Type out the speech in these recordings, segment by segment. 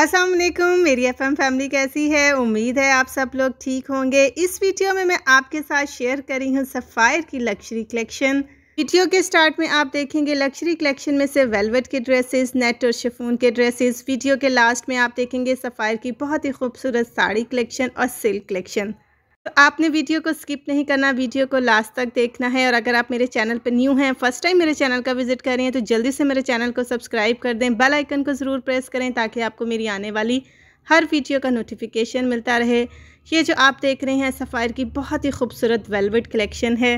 असलम मेरी मेरी FM family कैसी है उम्मीद है आप सब लोग ठीक होंगे इस वीडियो में मैं आपके साथ शेयर करी हूँ सफ़ायर की लक्ज़री कलेक्शन वीडियो के स्टार्ट में आप देखेंगे लक्ज़री कलेक्शन में से वेलवेट के ड्रेसेस नेट और शिफून के ड्रेसेस वीडियो के लास्ट में आप देखेंगे सफ़ायर की बहुत ही खूबसूरत साड़ी कलेक्शन और सिल्क कलेक्शन तो आपने वीडियो को स्किप नहीं करना वीडियो को लास्ट तक देखना है और अगर आप मेरे चैनल पर न्यू हैं फर्स्ट टाइम मेरे चैनल का विजिट कर रहे हैं तो जल्दी से मेरे चैनल को सब्सक्राइब कर दें बेल आइकन को ज़रूर प्रेस करें ताकि आपको मेरी आने वाली हर वीडियो का नोटिफिकेशन मिलता रहे ये जो आप देख रहे हैं सफ़ायर की बहुत ही खूबसूरत वेलवेट कलेक्शन है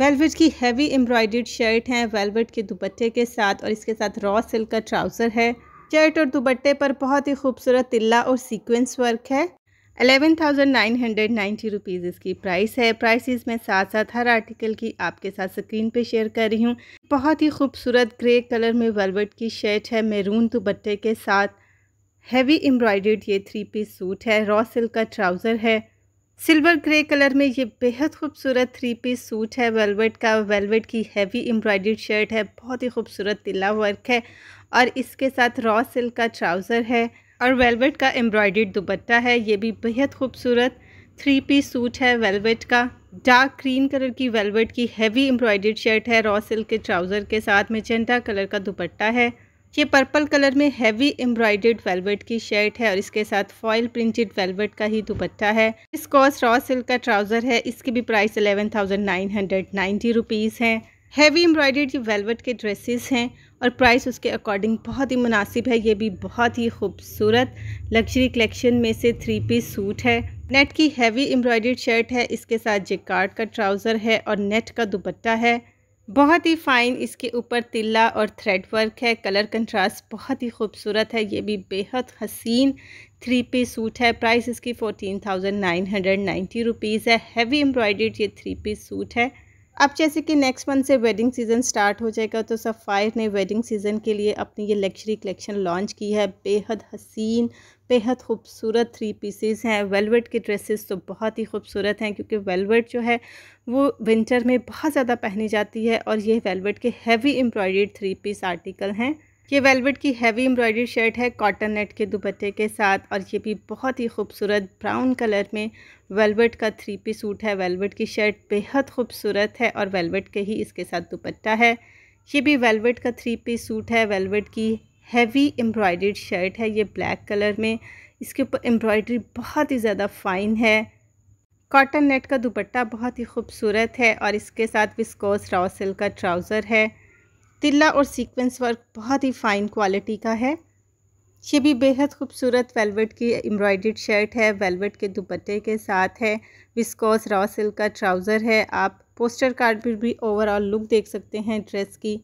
वेलवेट की हैवी एम्ब्रॉयड शर्ट हैं वेलवेट के दुपट्टे के साथ और इसके साथ रॉ सिल्क का ट्राउज़र है शर्ट और दुपट्टे पर बहुत ही खूबसूरत तिल्ला और सीक्वेंस वर्क है eleven thousand nine hundred ninety rupees इसकी प्राइस है प्राइसेस मैं साथ साथ हर आर्टिकल की आपके साथ स्क्रीन पे शेयर कर रही हूँ बहुत ही खूबसूरत ग्रे कलर में वेलवेट की शर्ट है मेरून दुबट्टे के साथ हैवी एम्ब्रॉयडर्ड ये थ्री पीस सूट है रॉ सिल्क का ट्राउज़र है सिल्वर ग्रे कलर में ये बेहद खूबसूरत थ्री पीस सूट है वेलवेट का वेलवेट की हैवी एम्ब्रॉयडर्ड शर्ट है बहुत ही खूबसूरत तिल्ला वर्क है और इसके साथ रॉ सिल्क का ट्राउज़र है और वेलवेट का एम्ब्रॉयड दुपट्टा है ये भी बेहद खूबसूरत थ्री पीस सूट है वेलवेट का डार्क ग्रीन कलर की वेलवेट की हैवी एम्ब्रॉयडर्ड शर्ट है रॉ सिल्क के ट्राउज़र के साथ मेजेंटा कलर का दुपट्टा है ये पर्पल कलर में हैवी एम्ब्रॉयडर्ड वेलवेट की शर्ट है और इसके साथ फॉयल प्रिंटेड वेलवेट का ही दुपट्टा है इस कॉस्ट रॉ सिल्क का ट्राउज़र है इसकी भी price eleven thousand nine hundred ninety rupees है हैवी एम्ब्रॉयडर्ड ये वेलवेट के ड्रेसेस हैं और प्राइस उसके अकॉर्डिंग बहुत ही मुनासिब है ये भी बहुत ही खूबसूरत लग्जरी कलेक्शन में से थ्री पीस सूट है नेट की हैवी एम्ब्रॉयडर्ड शर्ट है इसके साथ कार्ड का ट्राउज़र है और नेट का दुपट्टा है बहुत ही फ़ाइन इसके ऊपर तिल्ला और थ्रेड वर्क है कलर कंट्रास्ट बहुत ही खूबसूरत है ये भी बेहद हसीन थ्री पी सूट है प्राइस इसकी fourteen thousand nine hundred ninety rupees है हैवी एम्ब्रॉयडर्ड ये थ्री पी सूट है अब जैसे कि नेक्स्ट मंथ से वेडिंग सीज़न स्टार्ट हो जाएगा तो सफ़ायर ने वेडिंग सीज़न के लिए अपनी ये लक्जरी कलेक्शन लॉन्च की है बेहद हसीन बेहद खूबसूरत थ्री पीसेस हैं वेलवेट के ड्रेसेस तो बहुत ही खूबसूरत हैं क्योंकि वेलवेट जो है वो विंटर में बहुत ज़्यादा पहनी जाती है और ये वेलवेट के हैवी एम्ब्रॉयड थ्री पीस आर्टिकल हैं ये वेलवेट की हैवी एम्ब्रॉयडरी शर्ट है कॉटन नेट के दुपट्टे के साथ और ये भी बहुत ही खूबसूरत ब्राउन कलर में वेलवेट का थ्री पी सूट है वेलवेट की शर्ट बेहद खूबसूरत है और वेलवेट के ही इसके साथ दुपट्टा है ये भी वेलवेट का थ्री पी सूट है वेलवेट की हैवी एम्ब्रॉयडरी शर्ट है ये ब्लैक कलर में इसके ऊपर एम्ब्रॉयडरी बहुत ही ज़्यादा फाइन है कॉटन नेट का दुपट्टा बहुत ही खूबसूरत है और इसके साथ विस्कोस रॉसिल का ट्राउज़र है तिल्ला और सीक्वेंस वर्क बहुत ही फ़ाइन क्वालिटी का है ये भी बेहद खूबसूरत वेलवेट की एम्ब्रॉयड शर्ट है वेलवेट के दुपट्टे के साथ है विस्कोस रॉ सिल्क का ट्राउज़र है आप पोस्टर कार्ड पर भी ओवरऑल लुक देख सकते हैं ड्रेस की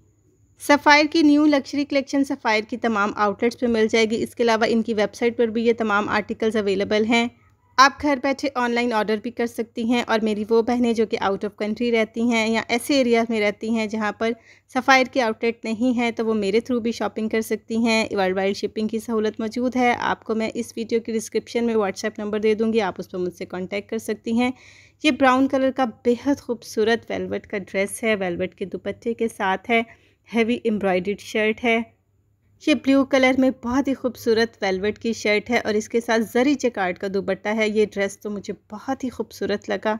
सफ़ायर की न्यू लक्जरी कलेक्शन सफ़ायर की तमाम आउटलेट्स पर मिल जाएगी इसके अलावा इनकी वेबसाइट पर भी ये तमाम आर्टिकल्स अवेलेबल हैं आप घर बैठे ऑनलाइन ऑर्डर भी कर सकती हैं और मेरी वो बहनें जो कि आउट ऑफ कंट्री रहती हैं या ऐसे एरिया में रहती हैं जहाँ पर सफ़ायर के आउटलेट नहीं है तो वो मेरे थ्रू भी शॉपिंग कर सकती हैं वर्ल्ड वाइड शिपिंग की सहूलत मौजूद है आपको मैं इस वीडियो की डिस्क्रिप्शन में व्हाट्सएप नंबर दे दूँगी आप उस पर मुझसे कॉन्टैक्ट कर सकती हैं ये ब्राउन कलर का बेहद खूबसूरत वेलवेट का ड्रेस है वेलवेट के दुपट्टे के साथ है हैवी एम्ब्रॉयड शर्ट है ये ब्लू कलर में बहुत ही खूबसूरत वेलवेट की शर्ट है और इसके साथ जरी कार्ड का दुपट्टा है ये ड्रेस तो मुझे बहुत ही खूबसूरत लगा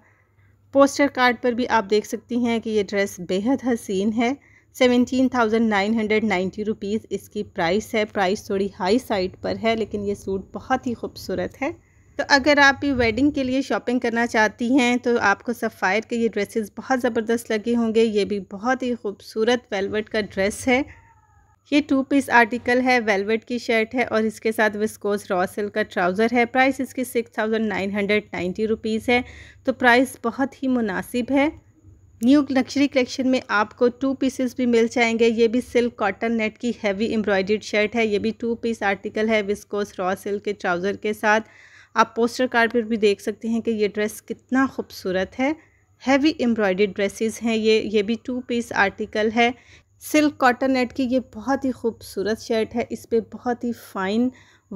पोस्टर कार्ड पर भी आप देख सकती हैं कि ये ड्रेस बेहद हसीन है seventeen thousand nine hundred ninety rupees इसकी प्राइस है प्राइस थोड़ी हाई साइड पर है लेकिन ये सूट बहुत ही खूबसूरत है तो अगर आप भी वेडिंग के लिए शॉपिंग करना चाहती हैं तो आपको सफ़ायर के ये ड्रेसेस बहुत ज़बरदस्त लगे होंगे ये भी बहुत ही खूबसूरत वेलवेट का ड्रेस है ये टू पीस आर्टिकल है वेलवेट की शर्ट है और इसके साथ विस्कोस रॉ सिल्क का ट्राउज़र है प्राइस इसकी six thousand nine hundred ninety rupees है तो प्राइस बहुत ही मुनासिब है न्यू लक्जरी कलेक्शन में आपको टू पीसेस भी मिल जाएंगे ये भी सिल्क कॉटन नेट की हैवी एम्ब्रॉयड शर्ट है ये भी टू पीस आर्टिकल है विस्कोस रॉ सिल्क के ट्राउज़र के साथ आप पोस्टर कार्ड पर भी देख सकते हैं कि ये ड्रेस कितना खूबसूरत है हैवी एम्ब्रॉयड ड्रेसेस हैं ये ये भी टू पीस आर्टिकल है सिल्क कॉटन नेट की ये बहुत ही खूबसूरत शर्ट है इस पर बहुत ही फ़ाइन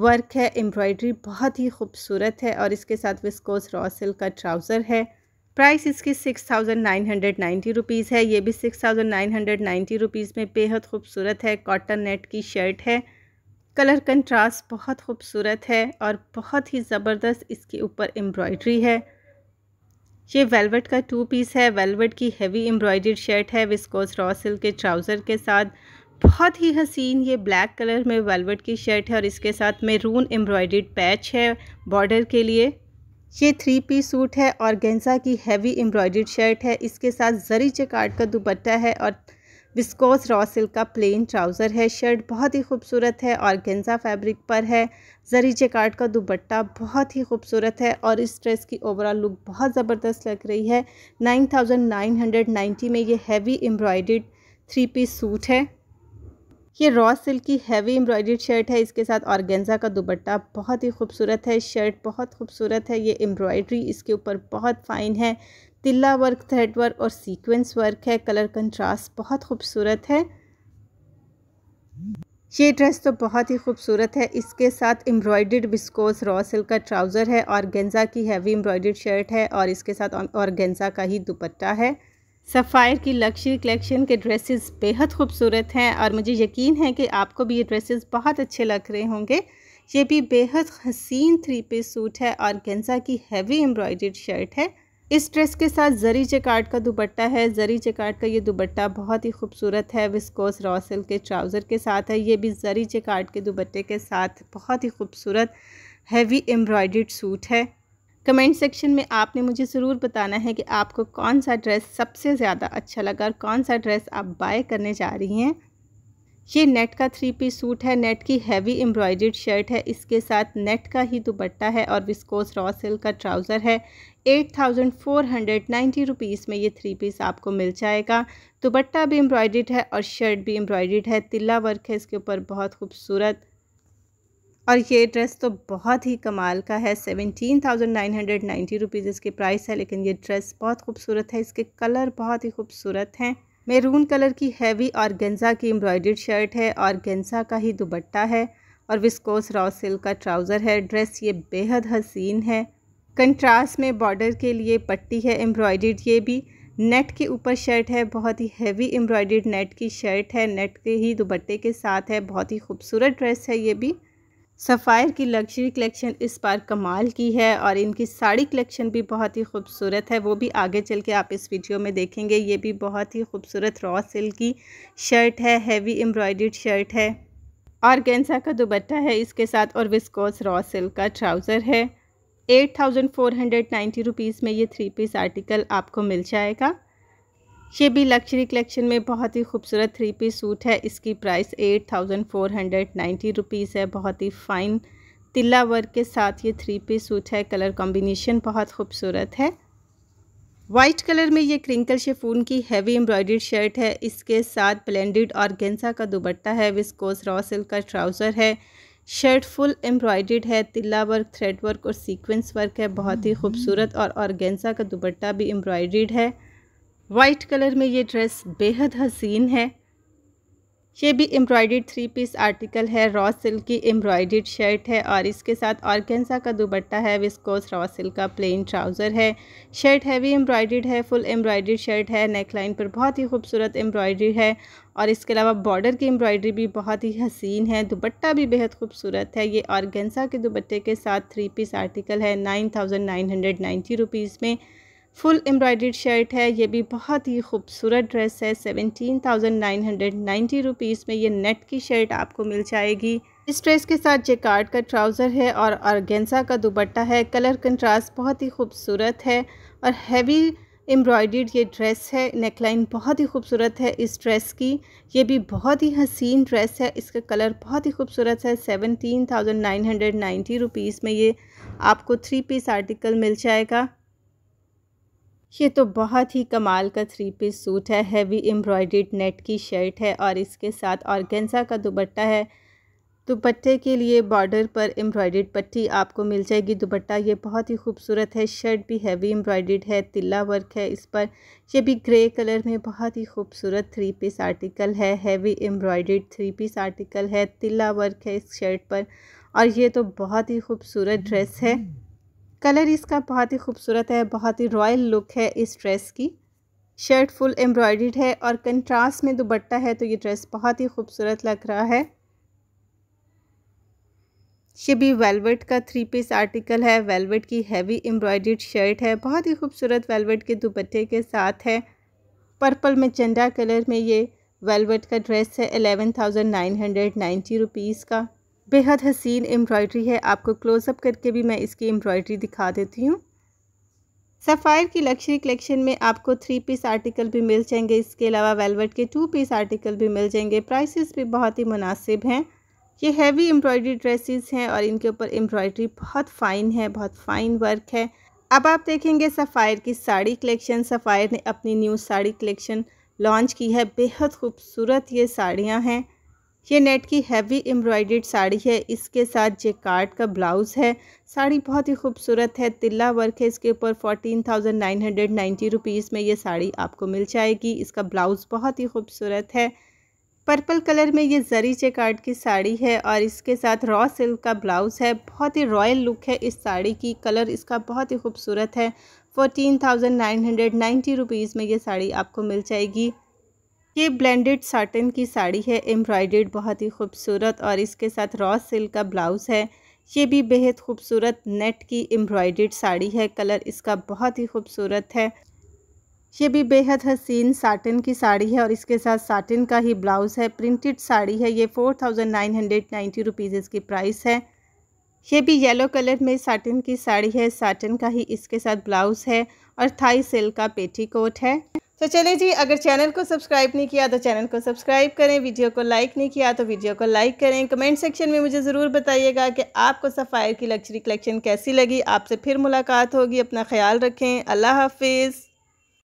वर्क है एम्ब्रॉयडरी बहुत ही खूबसूरत है और इसके साथ विस्कोस रॉ सिल्क का ट्राउज़र है प्राइस इसकी six thousand nine hundred ninety rupees है ये भी six thousand nine hundred ninety rupees में बेहद खूबसूरत है कॉटन नेट की शर्ट है कलर कंट्रास्ट बहुत खूबसूरत है और बहुत ही ज़बरदस्त इसके ऊपर एम्ब्रॉयडरी है ये वेलवेट का टू पीस है वेलवेट की हैवी एम्ब्रॉयडर्ड शर्ट है विस्कोस रॉ सिल्क के ट्राउज़र के साथ बहुत ही हसीन ये ब्लैक कलर में वेलवेट की शर्ट है और इसके साथ मेरून एम्ब्रॉयडर्ड पैच है बॉर्डर के लिए ये थ्री पीस सूट है और गेंजा की हैवी एम्ब्रॉयडर्ड शर्ट है इसके साथ जरी चकाट का दुपट्टा है और विस्कोस रॉ सिल्क का प्लेन ट्राउज़र है शर्ट बहुत ही खूबसूरत है और गेंजा फैब्रिक पर है जरी जेकार्ड का दुपट्टा बहुत ही खूबसूरत है और इस ड्रेस की ओवरऑल लुक बहुत ज़बरदस्त लग रही है 9990 में ये हैवी एम्ब्रॉयड थ्री पीस सूट है ये रॉ सिल्क की हैवी एम्ब्रॉयड शर्ट है इसके साथ औरगेंजा का दुपट्टा बहुत ही खूबसूरत है शर्ट बहुत खूबसूरत है ये एम्ब्रॉयड्री इसके ऊपर बहुत फाइन है तिल्ला वर्क थ्रेड वर्क और सीक्वेंस वर्क है कलर कंट्रास्ट बहुत खूबसूरत है ये ड्रेस तो बहुत ही खूबसूरत है इसके साथ एम्ब्रॉयडर्ड बिस्कोस रॉ सिल्क का ट्राउज़र है और गेंजा की हैवी एम्ब्रॉयडर्ड शर्ट है और इसके साथ और गेंजा का ही दुपट्टा है सफ़ायर की लक्ज़री कलेक्शन के ड्रेसेस बेहद खूबसूरत हैं और मुझे यकीन है कि आपको भी ये ड्रेसेस बहुत अच्छे लग रहे होंगे ये भी बेहद हसीन थ्री पीस सूट है और गेंजा की हैवी एम्ब्रॉयडर्ड शर्ट है इस ड्रेस के साथ जरी जेकार्ड का दुपट्टा है जरी जेकार्ड का ये दुपट्टा बहुत ही खूबसूरत है विस्कोस रॉसल के ट्राउज़र के साथ है ये भी जरी जेकार्ड के दुपट्टे के साथ बहुत ही खूबसूरत हैवी एम्ब्रॉयड सूट है कमेंट सेक्शन में आपने मुझे ज़रूर बताना है कि आपको कौन सा ड्रेस सबसे ज़्यादा अच्छा लगा और कौन सा ड्रेस आप बाय करने जा रही हैं ये नेट का थ्री पीस सूट है नेट की हैवी एम्ब्रॉयड शर्ट है इसके साथ नेट का ही दुपट्टा है और विस्कोस रॉ सिल्क का ट्राउज़र है eight thousand four hundred ninety rupees में ये थ्री पीस आपको मिल जाएगा दुपट्टा भी एम्ब्रॉयड है और शर्ट भी एम्ब्रॉयड है तिल्ला वर्क है इसके ऊपर बहुत खूबसूरत और ये ड्रेस तो बहुत ही कमाल का है seventeen thousand nine hundred ninety rupees इसकी प्राइस है लेकिन ये ड्रेस बहुत खूबसूरत है इसके कलर बहुत ही खूबसूरत हैं मेरून कलर की हैवी और गेंजा की एम्ब्रॉयडर्ड शर्ट है और गेंजा का ही दुबट्टा है और विस्कोस रॉ सिल्क का ट्राउज़र है ड्रेस ये बेहद हसीन है कंट्रास्ट में बॉर्डर के लिए पट्टी है एम्ब्रॉयडर्ड ये भी नेट के ऊपर शर्ट है बहुत ही हैवी एम्ब्रॉयडर्ड नेट की शर्ट है नेट के ही दुबट्टे के साथ है बहुत ही खूबसूरत ड्रेस है ये भी सफ़ायर की लग्जरी कलेक्शन इस बार कमाल की है और इनकी साड़ी कलेक्शन भी बहुत ही खूबसूरत है वो भी आगे चल के आप इस वीडियो में देखेंगे ये भी बहुत ही खूबसूरत रॉ सिल्क की शर्ट है हैवी एम्ब्रॉयड शर्ट है और गेंसा का दुबट्टा है इसके साथ और विस्कोस रॉ सिल्क का ट्राउज़र है eight thousand four hundred ninety rupees में ये थ्री पीस आर्टिकल आपको मिल जाएगा ये भी लक्जरी कलेक्शन में बहुत ही खूबसूरत थ्री पीस सूट है इसकी price eight thousand four hundred ninety rupees है बहुत ही फ़ाइन तिल्ला वर्क के साथ ये थ्री पीस सूट है कलर कॉम्बिनेशन बहुत खूबसूरत है वाइट कलर में ये क्रिंकल शेफून की हैवी एम्ब्रॉयडर्ड शर्ट है इसके साथ ब्लेंडेड और गेंसा का दुबट्टा है विस्कोस रॉ सिल्क का ट्राउज़र है शर्ट फुल एम्ब्रॉयडर्ड है तिल्ला वर्क थ्रेड वर्क और सीक्वेंस वर्क है बहुत ही हम्म। खूबसूरत और ऑर्गेन्जा का दुबट्टा भी एम्ब्रॉयडर्ड है वाइट कलर में ये ड्रेस बेहद हसीन है ये भी एम्ब्रॉयड थ्री पीस आर्टिकल है रॉ सिल्क की एम्ब्रॉयड शर्ट है और इसके साथ ऑर्गेन्जा का दुबट्टा है विस्कोस रॉ सिल्क का प्लेन ट्राउज़र है शर्ट हैवी एम्ब्रॉयड है फुल एम्ब्रॉयड शर्ट है नेक लाइन पर बहुत ही खूबसूरत एम्ब्रॉयडरी है और इसके अलावा बॉर्डर की एम्ब्रॉयडरी भी बहुत ही हसीन है दुबट्टा भी बेहद खूबसूरत है ये ऑर्गेन्जा के दुबट्टे के साथ थ्री पीस आर्टिकल है nine thousand nine hundred ninety rupees में फुल एम्ब्रॉयड शर्ट है ये भी बहुत ही खूबसूरत ड्रेस है seventeen thousand nine hundred ninety rupees में ये नेट की शर्ट आपको मिल जाएगी इस ड्रेस के साथ जेकार्ड का ट्राउज़र है और ऑर्गेन्जा का दुपट्टा है कलर कंट्रास्ट बहुत ही खूबसूरत है और हैवी एम्ब्रॉयड ये ड्रेस है नेकलाइन बहुत ही खूबसूरत है इस ड्रेस की ये भी बहुत ही हसीन ड्रेस है इसका कलर बहुत ही खूबसूरत है seventeen thousand nine hundred ninety rupees में ये आपको थ्री पीस आर्टिकल मिल जाएगा ये तो बहुत ही कमाल का थ्री पीस सूट है हैवी एम्ब्रॉयड्रीड नेट की शर्ट है और इसके साथ गेंजा का दुपट्टा है दुपट्टे के लिए बॉर्डर पर एम्ब्रॉयड्रीड पट्टी आपको मिल जाएगी दुपट्टा ये बहुत ही खूबसूरत है शर्ट भी हैवी एम्ब्रॉयड्रीड है तिल्ला वर्क है इस पर यह भी ग्रे कलर में बहुत ही खूबसूरत थ्री पीस आर्टिकल है heavy embroidered three piece article है तिल्ला वर्क है इस शर्ट पर और ये तो बहुत ही खूबसूरत ड्रेस है कलर इसका बहुत ही खूबसूरत है बहुत ही रॉयल लुक है इस ड्रेस की शर्ट फुल एम्ब्रॉयड है और कंट्रास्ट में दुबट्टा है तो ये ड्रेस बहुत ही खूबसूरत लग रहा है ये भी वेलवेट का थ्री पीस आर्टिकल है वेलवेट की हैवी एम्ब्रॉयड शर्ट है बहुत ही खूबसूरत वेलवेट के दुपट्टे के साथ है पर्पल में चंडा कलर में ये वेलवेट का ड्रेस है eleven thousand nine hundred ninety rupees का बेहद हसीन एम्ब्रॉयडरी है आपको क्लोज़अप करके भी मैं इसकी एम्ब्रॉयडरी दिखा देती हूँ सफ़ायर की लक्जरी कलेक्शन में आपको थ्री पीस आर्टिकल भी मिल जाएंगे इसके अलावा वेलवेट के टू पीस आर्टिकल भी मिल जाएंगे प्राइसेस भी बहुत ही मुनासिब हैं ये हैवी एम्ब्रॉयडरी ड्रेसेस हैं और इनके ऊपर एम्ब्रॉयडरी बहुत फ़ाइन है बहुत फ़ाइन वर्क है अब आप देखेंगे सफ़ायर की साड़ी कलेक्शन सफ़ायर ने अपनी न्यू साड़ी कलेक्शन लॉन्च की है बेहद खूबसूरत ये साड़ियाँ हैं ये नेट की हैवी एम्ब्रॉयड साड़ी है इसके साथ जेकार्ड का ब्लाउज़ है साड़ी बहुत ही खूबसूरत है तिल्ला वर्क है इसके ऊपर fourteen thousand nine hundred ninety rupees में ये साड़ी आपको मिल जाएगी इसका ब्लाउज़ बहुत ही खूबसूरत है पर्पल कलर में ये जरी कार्ड की साड़ी है और इसके साथ रॉ सिल्क का ब्लाउज़ है बहुत ही रॉयल लुक है इस साड़ी की कलर इसका बहुत ही खूबसूरत है fourteen thousand nine hundred ninety rupees में ये साड़ी आपको मिल जाएगी ये ब्लेंडेड साटन की साड़ी है एम्ब्रॉयडेड बहुत ही खूबसूरत और इसके साथ रॉ सिल्क का ब्लाउज़ है ये भी बेहद खूबसूरत नेट की एम्ब्रॉयडेड साड़ी है कलर इसका बहुत ही खूबसूरत है ये भी बेहद हसीन साटन की साड़ी है और इसके साथ साटन का ही ब्लाउज़ है प्रिंटेड साड़ी है ये four thousand nine hundred ninety rupees इसकी प्राइस है ये भी येलो कलर में साटन की साड़ी है साटन का ही इसके साथ ब्लाउज़ है और थाई सिल्क का पेटी कोट है तो चले जी अगर चैनल को सब्सक्राइब नहीं किया तो चैनल को सब्सक्राइब करें वीडियो को लाइक नहीं किया तो वीडियो को लाइक करें कमेंट सेक्शन में मुझे ज़रूर बताइएगा कि आपको सफ़ायर की लक्जरी कलेक्शन कैसी लगी आपसे फिर मुलाकात होगी अपना ख्याल रखें अल्लाह हाफिज़